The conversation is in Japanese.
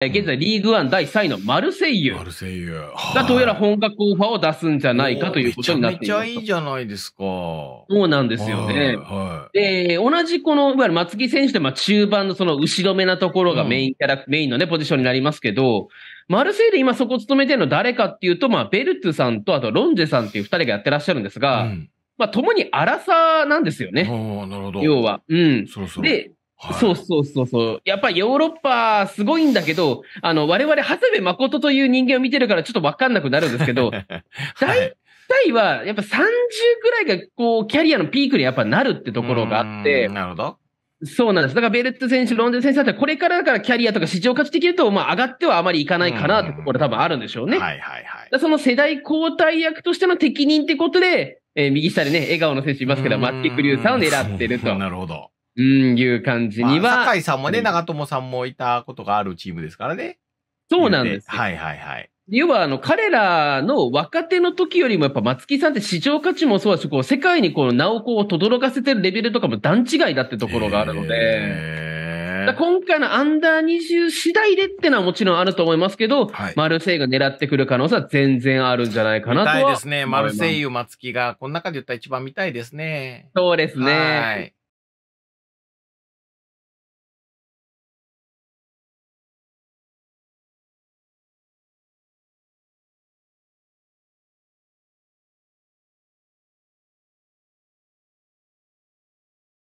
現在リーグワン第3位のマルセイユ。マルセイユ。がどうやら本格オファーを出すんじゃないかということになっています。めちゃめちゃいいじゃないですか。そうなんですよね。はい、で、同じこの、いわゆる松木選手で、まあ中盤のその後ろめなところがメインキャラ、うん、メインのね、ポジションになりますけど、マルセイで今そこを務めてるの誰かっていうと、まあベルトゥさんとあとロンジェさんっていう二人がやってらっしゃるんですが、うんまあ、共に荒さなんですよね。なるほど。要は。うん。そそで、はい、そうそうそうそう。やっぱヨーロッパすごいんだけど、あの、我々、長谷部誠という人間を見てるからちょっとわかんなくなるんですけど、はい、大体は、やっぱ30ぐらいが、こう、キャリアのピークにやっぱなるってところがあって。なるほど。そうなんです。だからベルット選手、ロンデル選手だったら、これからだからキャリアとか市場価値的に言うと、まあ上がってはあまりいかないかなってところ多分あるんでしょうね。はいはいはい。その世代交代役としての適任ってことで、えー、右下でね、笑顔の選手いますけど、マッ松木クリューさんを狙ってると。なるほど。うん、いう感じには。まあ、酒井さんもね、長友さんもいたことがあるチームですからね。そうなんです。はいはいはい。要は、あの、彼らの若手の時よりも、やっぱ松木さんって市場価値もそうだし、こう、世界にこう、名をこう、轟かせてるレベルとかも段違いだってところがあるので。今回のアンダー20次第でってのはもちろんあると思いますけど、はい、マルセイが狙ってくる可能性は全然あるんじゃないかなとは。見たいですね。マルセイユ、松木が、この中で言った一番見たいですね。そうですね。はい